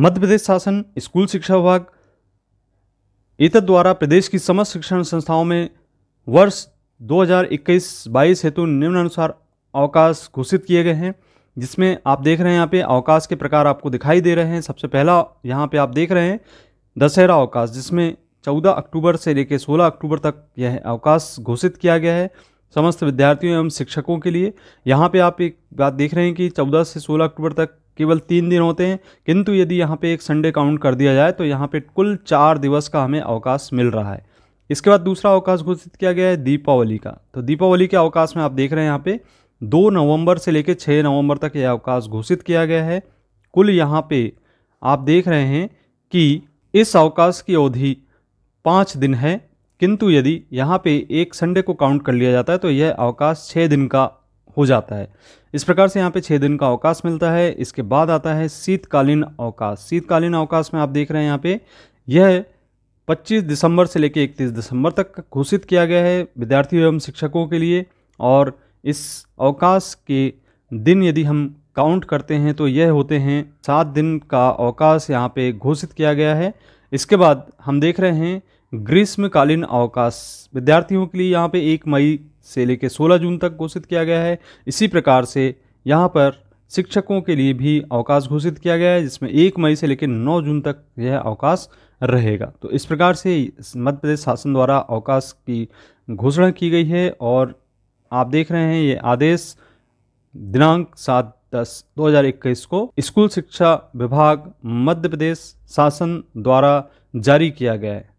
मध्य प्रदेश शासन स्कूल शिक्षा विभाग एत द्वारा प्रदेश की समस्त शिक्षण संस्थाओं में वर्ष 2021-22 हेतु निम्नानुसार अवकाश घोषित किए गए हैं जिसमें आप देख रहे हैं यहाँ पे अवकाश के प्रकार आपको दिखाई दे रहे हैं सबसे पहला यहाँ पे आप देख रहे हैं दशहरा अवकाश जिसमें 14 अक्टूबर से लेकर 16 अक्टूबर तक यह अवकाश घोषित किया गया है समस्त विद्यार्थियों एवं शिक्षकों के लिए यहाँ पे आप एक बात देख रहे हैं कि 14 से 16 अक्टूबर तक केवल तीन दिन होते हैं किंतु यदि यहाँ पे एक संडे काउंट कर दिया जाए तो यहाँ पे कुल चार दिवस का हमें अवकाश मिल रहा है इसके बाद दूसरा अवकाश घोषित किया गया है दीपावली का तो दीपावली के अवकाश में आप देख रहे हैं यहाँ पे दो नवंबर से लेकर छः नवंबर तक यह अवकाश घोषित किया गया है कुल यहाँ पे आप देख रहे हैं कि इस अवकाश की अवधि पाँच दिन है किंतु यदि यहाँ पे एक संडे को काउंट कर लिया जाता है तो यह अवकाश छः दिन का हो जाता है इस प्रकार से यहाँ पे छः दिन का अवकाश मिलता है इसके बाद आता है शीतकालीन अवकाश शीतकालीन अवकाश में आप देख रहे हैं यहाँ पे यह 25 दिसंबर से लेकर 31 दिसंबर तक घोषित किया गया है विद्यार्थियों एवं शिक्षकों के लिए और इस अवकाश के दिन यदि हम काउंट करते हैं तो यह होते हैं सात दिन का अवकाश यहाँ पे घोषित किया गया है इसके बाद हम देख रहे हैं ग्रीष्मकालीन अवकाश विद्यार्थियों के लिए यहाँ पे एक मई से लेकर सोलह जून तक घोषित किया गया है इसी प्रकार से यहाँ पर शिक्षकों के लिए भी अवकाश घोषित किया गया है जिसमें एक मई से लेकर नौ जून तक यह अवकाश रहेगा तो इस प्रकार से मध्य प्रदेश शासन द्वारा अवकाश की घोषणा की गई है और आप देख रहे हैं ये आदेश दिनांक सात दस इक्कीस को स्कूल शिक्षा विभाग मध्य प्रदेश शासन द्वारा जारी किया गया है